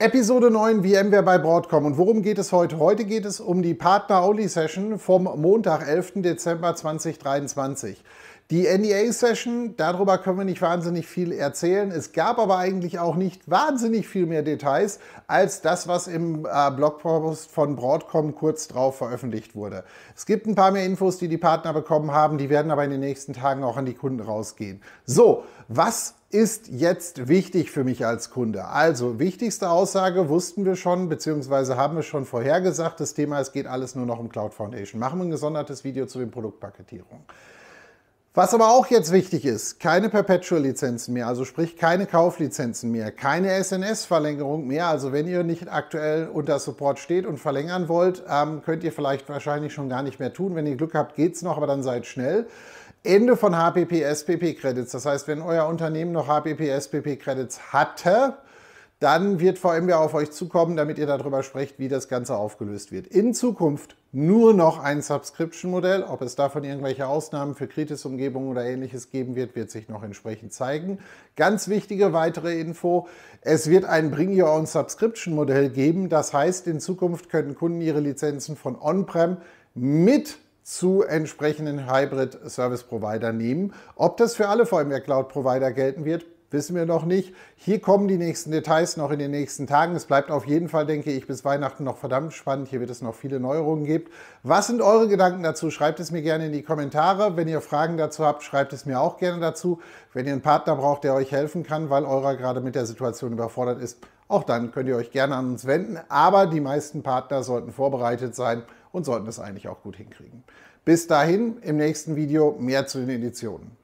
Episode 9 VMware bei Broadcom. Und worum geht es heute? Heute geht es um die Partner-Only-Session vom Montag, 11. Dezember 2023. Die NDA-Session, e darüber können wir nicht wahnsinnig viel erzählen. Es gab aber eigentlich auch nicht wahnsinnig viel mehr Details als das, was im äh, Blogpost von Broadcom kurz drauf veröffentlicht wurde. Es gibt ein paar mehr Infos, die die Partner bekommen haben, die werden aber in den nächsten Tagen auch an die Kunden rausgehen. So, was ist jetzt wichtig für mich als Kunde? Also, wichtigste Aussage wussten wir schon, beziehungsweise haben wir schon vorhergesagt, das Thema, es geht alles nur noch um Cloud Foundation. Machen wir ein gesondertes Video zu den Produktpaketierungen. Was aber auch jetzt wichtig ist, keine Perpetual-Lizenzen mehr, also sprich keine Kauflizenzen mehr, keine SNS-Verlängerung mehr. Also wenn ihr nicht aktuell unter Support steht und verlängern wollt, ähm, könnt ihr vielleicht wahrscheinlich schon gar nicht mehr tun. Wenn ihr Glück habt, geht es noch, aber dann seid schnell. Ende von HPP-SPP-Credits. Das heißt, wenn euer Unternehmen noch HPP-SPP-Credits hatte, dann wird VMware auf euch zukommen, damit ihr darüber sprecht, wie das Ganze aufgelöst wird. In Zukunft nur noch ein Subscription-Modell. Ob es davon irgendwelche Ausnahmen für Kritisumgebungen oder ähnliches geben wird, wird sich noch entsprechend zeigen. Ganz wichtige weitere Info, es wird ein Bring Your Own Subscription-Modell geben. Das heißt, in Zukunft können Kunden ihre Lizenzen von On-Prem mit zu entsprechenden Hybrid-Service-Provider nehmen. Ob das für alle VMware Cloud-Provider gelten wird, wissen wir noch nicht. Hier kommen die nächsten Details noch in den nächsten Tagen. Es bleibt auf jeden Fall, denke ich, bis Weihnachten noch verdammt spannend. Hier wird es noch viele Neuerungen geben. Was sind eure Gedanken dazu? Schreibt es mir gerne in die Kommentare. Wenn ihr Fragen dazu habt, schreibt es mir auch gerne dazu. Wenn ihr einen Partner braucht, der euch helfen kann, weil eurer gerade mit der Situation überfordert ist, auch dann könnt ihr euch gerne an uns wenden. Aber die meisten Partner sollten vorbereitet sein und sollten es eigentlich auch gut hinkriegen. Bis dahin, im nächsten Video mehr zu den Editionen.